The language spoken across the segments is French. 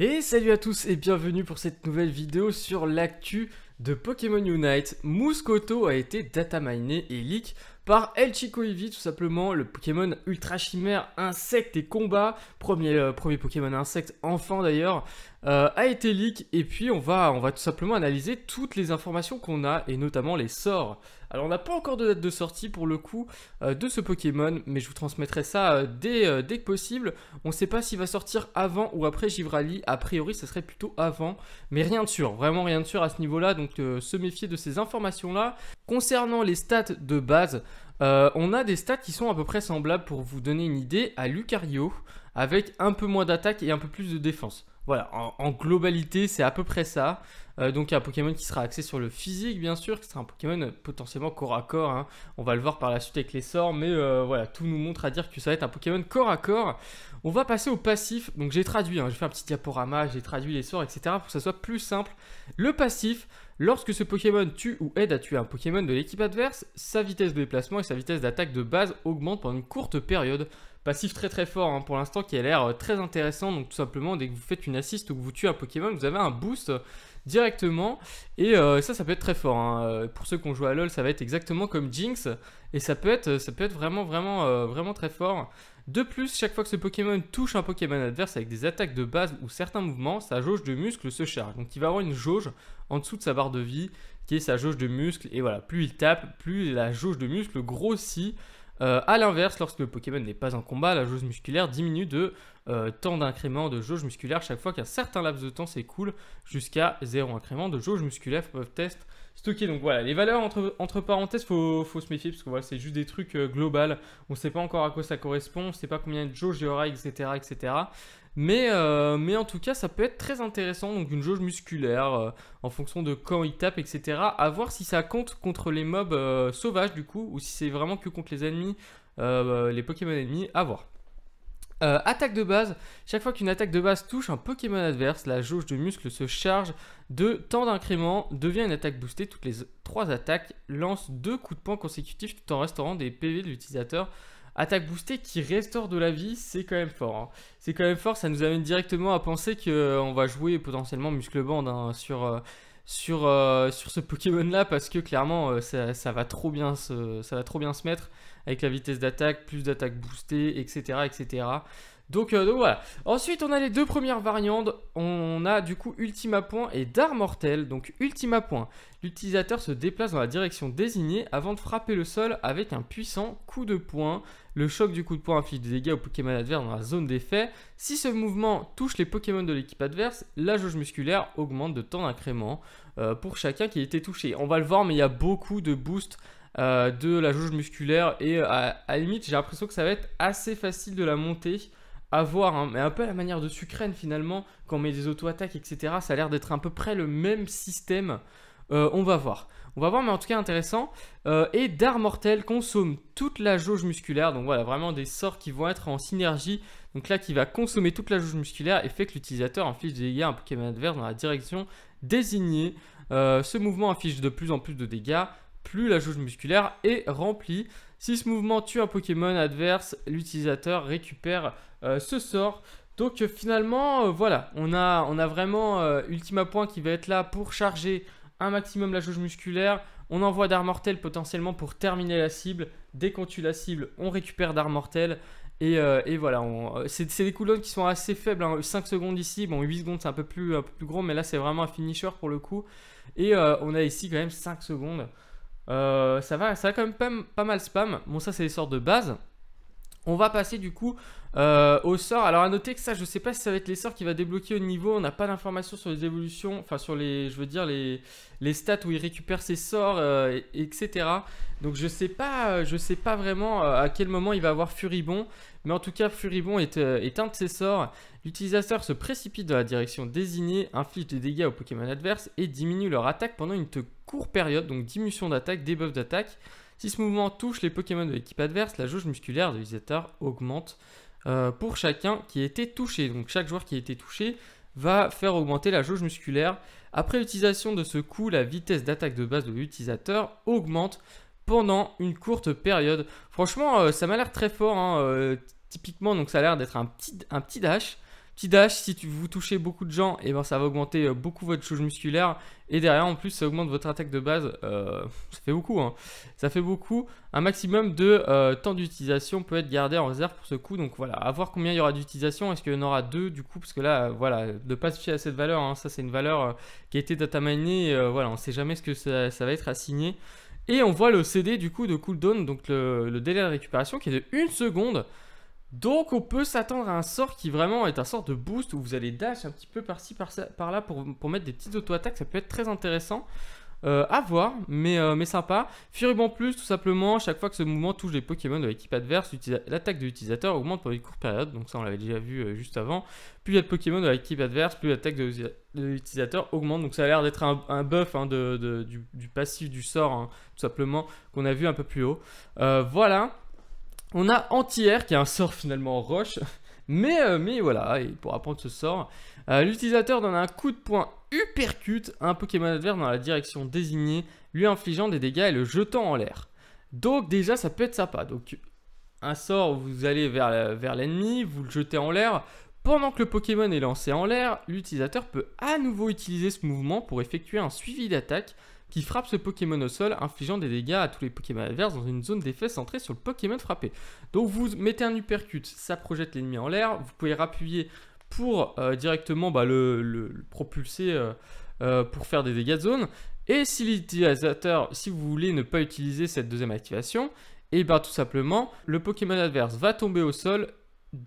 Et salut à tous et bienvenue pour cette nouvelle vidéo sur l'actu de Pokémon Unite. Mouskoto a été dataminé et leak par El tout simplement le Pokémon Ultra Chimère Insecte et Combat, premier, euh, premier Pokémon Insecte enfant d'ailleurs, euh, a été leak et puis on va, on va tout simplement analyser toutes les informations qu'on a et notamment les sorts alors on n'a pas encore de date de sortie pour le coup euh, de ce Pokémon, mais je vous transmettrai ça euh, dès, euh, dès, que possible. On ne sait pas s'il va sortir avant ou après Givrali, a priori ça serait plutôt avant, mais rien de sûr, vraiment rien de sûr à ce niveau-là, donc se méfier de ces informations-là. Concernant les stats de base, on a des stats qui sont à peu près semblables pour vous donner une idée à Lucario avec un peu moins d'attaque et un peu plus de défense. Voilà, en, globalité, c'est à peu près ça. Euh, donc un Pokémon qui sera axé sur le physique, bien sûr, qui sera un Pokémon potentiellement corps à corps. Hein. On va le voir par la suite avec les sorts, mais euh, voilà, tout nous montre à dire que ça va être un Pokémon corps à corps. On va passer au passif. Donc j'ai traduit, hein. j'ai fait un petit diaporama, j'ai traduit les sorts, etc. pour que ça soit plus simple. Le passif, Lorsque ce Pokémon tue ou aide à tuer un Pokémon de l'équipe adverse, sa vitesse de déplacement et sa vitesse d'attaque de base augmentent pendant une courte période. Passif très très fort hein, pour l'instant qui a l'air euh, très intéressant. Donc tout simplement, dès que vous faites une assiste ou que vous tuez un Pokémon, vous avez un boost directement. Et euh, ça, ça peut être très fort. Hein. Euh, pour ceux qui ont joué à LoL, ça va être exactement comme Jinx. Et ça peut être, ça peut être vraiment, vraiment, vraiment très fort. De plus, chaque fois que ce Pokémon touche un Pokémon adverse avec des attaques de base ou certains mouvements, sa jauge de muscle se charge. Donc il va avoir une jauge en dessous de sa barre de vie qui est sa jauge de muscle. Et voilà, plus il tape, plus la jauge de muscle grossit a euh, l'inverse, lorsque le Pokémon n'est pas en combat, la jauge musculaire diminue de euh, temps d'incrément de jauge musculaire chaque fois qu'un certain laps de temps s'écoule jusqu'à zéro incrément de jauge musculaire peuvent test stocker. Donc voilà, les valeurs entre, parenthèses, faut, faut se méfier parce que voilà, c'est juste des trucs euh, globales, On ne sait pas encore à quoi ça correspond, on ne sait pas combien de jauge il y aura, etc. etc. Euh, mais, en tout cas, ça peut être très intéressant. Donc, une jauge musculaire euh, en fonction de quand il tape, etc. À voir si ça compte contre les mobs euh, sauvages, du coup, ou si c'est vraiment que contre les ennemis, bah, les Pokémon ennemis. À voir. attaque de base, chaque fois qu'une attaque de base touche un Pokémon adverse, la jauge de muscle se charge de temps d'incrément, devient une attaque boostée. Toutes les trois attaques lance deux coups de poing consécutifs tout en restaurant des PV de l'utilisateur Attaque boostée qui restaure de la vie, c'est quand même fort. Hein. C'est quand même fort, ça nous amène directement à penser qu'on euh, va jouer potentiellement Muscle Band hein, sur, euh, sur, euh, sur ce Pokémon là parce que clairement ça, va trop bien se, ça va trop bien se mettre avec la vitesse d'attaque, plus d'attaque boostée, etc. etc. Euh, donc, voilà. Ensuite, on a les deux premières variantes. On a du coup Ultima Point et Dar Mortel. Donc Ultima Point. L'utilisateur se déplace dans la direction désignée avant de frapper le sol avec un puissant coup de poing. Le choc du coup de poing inflige des dégâts aux Pokémon adverse dans la zone d'effet. Si ce mouvement touche les Pokémon de l'équipe adverse, la jauge musculaire augmente de temps d'incrément euh, pour chacun qui a été touché. On va le voir, mais il y a beaucoup de boosts euh, de la jauge musculaire et à, à, limite j'ai l'impression que ça va être assez facile de la monter avoir, mais un peu la manière de Sucrène finalement, quand on met des auto-attaques, etc. Ça a l'air d'être à peu près le même système. Euh, on va voir. On va voir, mais en tout cas intéressant. Euh, et Dard Mortel consomme toute la jauge musculaire. Donc voilà, vraiment des sorts qui vont être en synergie. Donc là, qui va consommer toute la jauge musculaire et fait que l'utilisateur inflige des dégâts à un Pokémon adverse dans la direction désignée. Euh, ce mouvement affiche de plus en plus de dégâts plus la jauge musculaire est remplie. Si ce mouvement tue un Pokémon adverse, l'utilisateur récupère euh, ce sort. Donc euh, finalement, euh, voilà, on a, on a vraiment Ultima Point qui va être là pour charger un maximum la jauge musculaire. On envoie d'art mortel potentiellement pour terminer la cible. Dès qu'on tue la cible, on récupère d'art mortel. Et, voilà, c'est des cooldowns qui sont assez faibles. 5 hein. secondes ici, bon 8 secondes c'est un, peu plus, un peu plus gros, mais là c'est vraiment un finisher pour le coup. Et on a ici quand même 5 secondes. Euh, ça, va, ça va quand même pas, mal spam. Bon, ça, c'est les sorts de base. On va passer du coup euh, au sort. Alors à noter que ça, je sais pas si ça va être les sorts qui va débloquer au niveau. On n'a pas d'informations sur les évolutions, enfin sur les, je veux dire les, les stats où il récupère ses sorts, euh, etc. Donc je sais pas, je sais pas vraiment à quel moment il va avoir Furibon. Mais en tout cas, Furibon est, un de ses sorts. L'utilisateur se précipite dans la direction désignée, inflige des dégâts au Pokémon adverse et diminue leur attaque pendant une, courte période, donc diminution d'attaque, débuff d'attaque. Si ce mouvement touche les Pokémon de l'équipe adverse, la jauge musculaire de l'utilisateur augmente euh, pour chacun qui a été touché. Donc chaque joueur qui a été touché va faire augmenter la jauge musculaire. Après l'utilisation de ce coup, la vitesse d'attaque de base de l'utilisateur augmente pendant une courte période. Franchement, euh, ça m'a l'air très fort. Hein, euh, typiquement, donc ça a l'air d'être un petit, un petit dash. Petit dash, si vous touchez beaucoup de gens, et eh ben ça va augmenter euh, beaucoup votre charge musculaire. Et derrière, en plus, ça augmente votre attaque de base. Euh, ça fait beaucoup. Hein. Ça fait beaucoup. Un maximum de euh, temps d'utilisation peut être gardé en réserve pour ce coup. Donc voilà, à voir combien il y aura d'utilisation. Est-ce qu'il y en aura deux du coup Parce que là, voilà, de pas toucher à cette valeur. Hein. Ça, c'est une valeur qui a été dataminée. voilà, on sait jamais ce que ça, va être assigné. Et on voit le CD du coup de cooldown, donc le, le délai de récupération qui est de 1 seconde. Donc on peut s'attendre à un sort qui vraiment est un sort de boost où vous allez dash un petit peu par-ci par-là pour, pour, mettre des petites auto-attaques, ça peut être très intéressant. Euh, à voir, mais, euh, mais sympa. Furibon Plus, tout simplement, chaque fois que ce mouvement touche les Pokémon de l'équipe adverse, l'attaque de l'utilisateur augmente pour une courte période, donc ça on l'avait déjà vu euh, juste avant. Plus il y a de Pokémon de l'équipe adverse, plus l'attaque de, l'utilisateur augmente, donc ça a l'air d'être un, buff hein, du, passif du sort, hein, tout simplement, qu'on a vu un peu plus haut. voilà. On a Anti-Air, qui est un sort finalement en roche. Mais, euh, mais voilà, il pourra prendre ce sort. Euh, l'utilisateur donne un coup de poing hypercute à un Pokémon adverse dans la direction désignée, lui infligeant des dégâts et le jetant en l'air. Donc déjà, ça peut être sympa. Donc un sort, vous allez vers l'ennemi, vous le jetez en l'air. Pendant que le Pokémon est lancé en l'air, l'utilisateur peut à nouveau utiliser ce mouvement pour effectuer un suivi d'attaque qui frappe ce Pokémon au sol, infligeant des dégâts à tous les Pokémon adverses dans une zone d'effet centrée sur le Pokémon frappé. Donc vous mettez un uppercut, ça projette l'ennemi en l'air, vous pouvez rappuyer pour euh, directement bah, le, propulser euh, euh, pour faire des dégâts de zone. Et si l'utilisateur, si vous voulez ne pas utiliser cette deuxième activation, et eh bien tout simplement, le Pokémon adverse va tomber au sol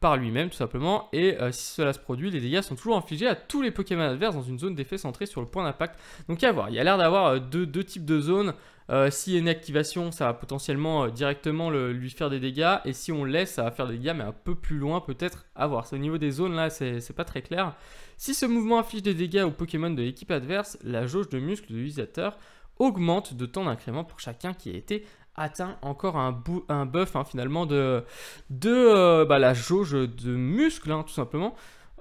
par lui-même tout simplement et euh, si cela se produit les dégâts sont toujours infligés à tous les Pokémon adverses dans une zone d'effet centrée sur le point d'impact donc à voir il y a l'air d'avoir euh, deux, types de zones euh, si y a une activation ça va potentiellement directement lui faire des dégâts et si on laisse ça va faire des dégâts mais un peu plus loin peut-être à voir au niveau des zones là c'est pas très clair si ce mouvement inflige des dégâts aux Pokémon de l'équipe adverse la jauge de muscles de l'utilisateur augmente de temps d'incrément pour chacun qui a été atteint encore un, un buff hein, finalement de, de euh, bah, la jauge de muscle hein, tout simplement.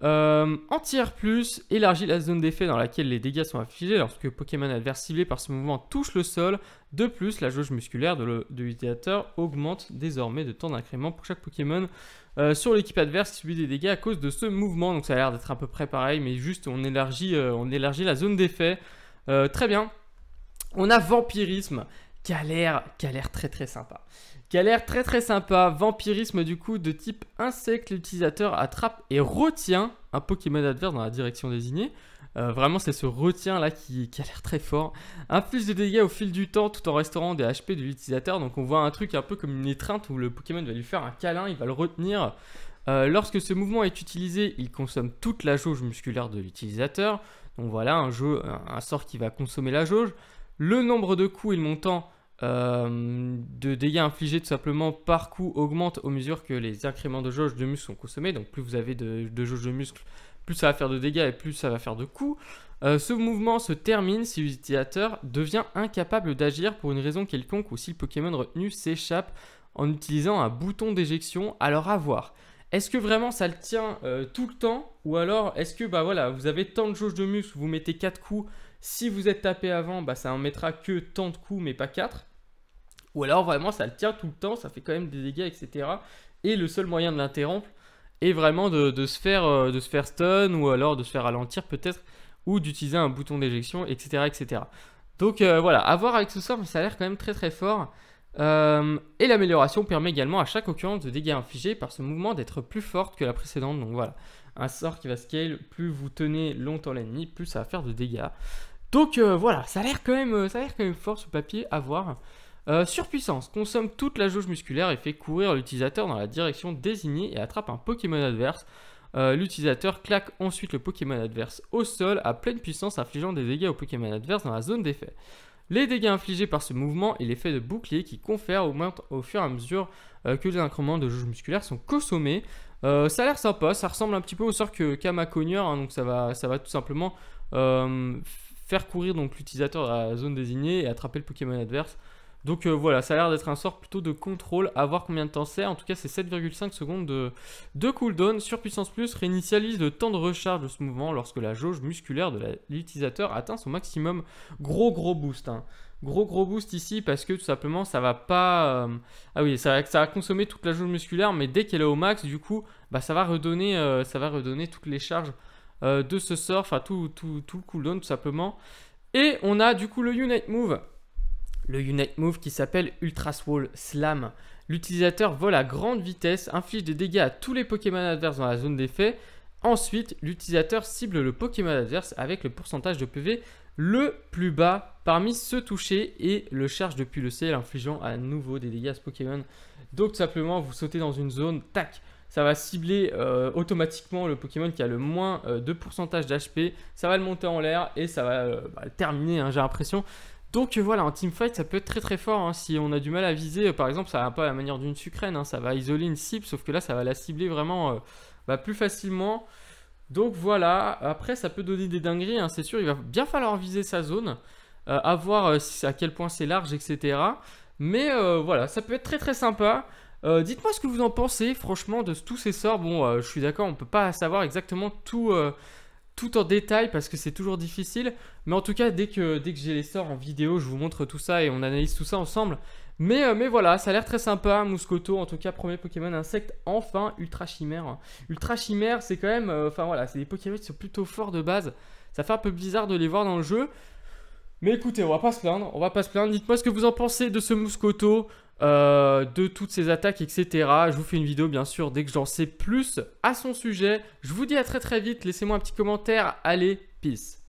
Euh, en plus, élargit la zone d'effet dans laquelle les dégâts sont affichés lorsque Pokémon adverse par ce mouvement touche le sol. De plus, la jauge musculaire de l'utilisateur augmente désormais de temps d'incrément pour chaque Pokémon euh, sur l'équipe adverse qui subit des dégâts à cause de ce mouvement. Donc ça a l'air d'être à peu près pareil, mais juste on élargit, euh, on élargit la zone d'effet. très bien. On a vampirisme qui a l'air, très très sympa. Qui a l'air très très sympa, vampirisme du coup de type insecte, l'utilisateur attrape et retient un Pokémon adverse dans la direction désignée. Euh, vraiment, c'est ce retient là qui, qui a l'air très fort. Un plus de dégâts au fil du temps tout en restaurant des HP de l'utilisateur. Donc, on voit un truc un peu comme une étreinte où le Pokémon va lui faire un câlin, il va le retenir. Euh, lorsque ce mouvement est utilisé, il consomme toute la jauge musculaire de l'utilisateur. Donc, voilà un, jeu, un, un sort qui va consommer la jauge. Le nombre de coups et le montant euh, de dégâts infligés tout simplement par coup augmente au mesure que les incréments de jauge de muscle sont consommés. Donc plus vous avez de, jauge de muscle, plus ça va faire de dégâts et plus ça va faire de coups. Euh, ce mouvement se termine si l'utilisateur devient incapable d'agir pour une raison quelconque ou si le Pokémon retenu s'échappe en utilisant un bouton d'éjection. Alors à voir. Est-ce que vraiment ça le tient euh, tout le temps Ou alors est-ce que bah voilà, vous avez tant de jauge de muscle, vous mettez 4 coups si vous êtes tapé avant, bah, ça en mettra que tant de coups, mais pas 4. Ou alors vraiment, ça le tient tout le temps, ça fait quand même des dégâts, etc. Et le seul moyen de l'interrompre est vraiment de, se faire, euh, de se faire stun ou alors de se faire ralentir peut-être ou d'utiliser un bouton d'éjection, etc., etc. Donc euh, voilà, avoir voir avec ce sort, mais ça a l'air quand même très très fort. Euh, et l'amélioration permet également à chaque occurrence de dégâts infligés par ce mouvement d'être plus forte que la précédente. Donc voilà, un sort qui va scale, plus vous tenez longtemps l'ennemi, plus ça va faire de dégâts. Donc euh, voilà, ça a l'air quand même, euh, ça a quand même fort ce papier à voir. Euh, surpuissance consomme toute la jauge musculaire et fait courir l'utilisateur dans la direction désignée et attrape un Pokémon adverse. l'utilisateur claque ensuite le Pokémon adverse au sol à pleine puissance, infligeant des dégâts au Pokémon adverse dans la zone d'effet. Les dégâts infligés par ce mouvement et l'effet de bouclier qui confère augmentent au fur et à mesure que les increments de jauge musculaire sont consommés. ça a l'air sympa, ça ressemble un petit peu au sort que Kama hein, donc ça va, ça va tout simplement faire courir donc l'utilisateur à la zone désignée et attraper le Pokémon adverse. Donc euh, voilà, ça a l'air d'être un sort plutôt de contrôle, à voir combien de temps c'est. En tout cas, c'est 7,5 secondes de, cooldown. Sur Puissance Plus, réinitialise le temps de recharge de ce mouvement lorsque la jauge musculaire de l'utilisateur atteint son maximum. Gros gros boost. Hein. Gros gros boost ici parce que tout simplement ça va pas... Euh, ah oui, ça, va consommer toute la jauge musculaire mais dès qu'elle est au max du coup bah, ça va redonner, euh, ça va redonner toutes les charges euh, de ce sort, enfin tout, tout, tout, le cooldown tout simplement. Et on a du coup le Unite Move. Le Unite Move qui s'appelle Ultra Swall Slam. L'utilisateur vole à grande vitesse, inflige des dégâts à tous les Pokémon adverses dans la zone d'effet. Ensuite, l'utilisateur cible le Pokémon adverse avec le pourcentage de PV le plus bas parmi ceux touchés et le charge depuis le ciel infligeant à nouveau des dégâts à ce Pokémon. Donc tout simplement, vous sautez dans une zone, tac, ça va cibler euh, automatiquement le Pokémon qui a le moins euh, de pourcentage d'HP, ça va le monter en l'air et ça va euh, bah, le terminer, hein, j'ai l'impression. Donc voilà, en teamfight, ça peut être très très fort. Hein, si on a du mal à viser, par exemple, ça va pas à la manière d'une sucrène, hein, ça va isoler une cible, sauf que là, ça va la cibler vraiment bah, plus facilement. Donc voilà, après, ça peut donner des dingueries, c'est sûr, il va bien falloir viser sa zone, à voir à quel point c'est large, etc. Mais voilà, ça peut être très très sympa. Euh, dites-moi ce que vous en pensez, franchement, de tous ces sorts. Bon, euh, je suis d'accord, on ne peut pas savoir exactement tout, euh, tout en détail parce que c'est toujours difficile. Mais en tout cas, dès que, dès que j'ai les sorts en vidéo, je vous montre tout ça et on analyse tout ça ensemble. Mais, mais voilà, ça a l'air très sympa, Mouscoto, en tout cas, premier Pokémon insecte, enfin, Ultra Chimère. Ultra Chimère, c'est quand même, enfin voilà, c'est des Pokémon qui sont plutôt forts de base. Ça fait un peu bizarre de les voir dans le jeu. Mais écoutez, on va pas se plaindre, on va pas se plaindre. Dites-moi ce que vous en pensez de ce Mouscoto. Euh, de toutes ces attaques, etc. Je vous fais une vidéo, bien sûr, dès que j'en sais plus à son sujet. Je vous dis à très très vite. Laissez-moi un petit commentaire. Allez, peace.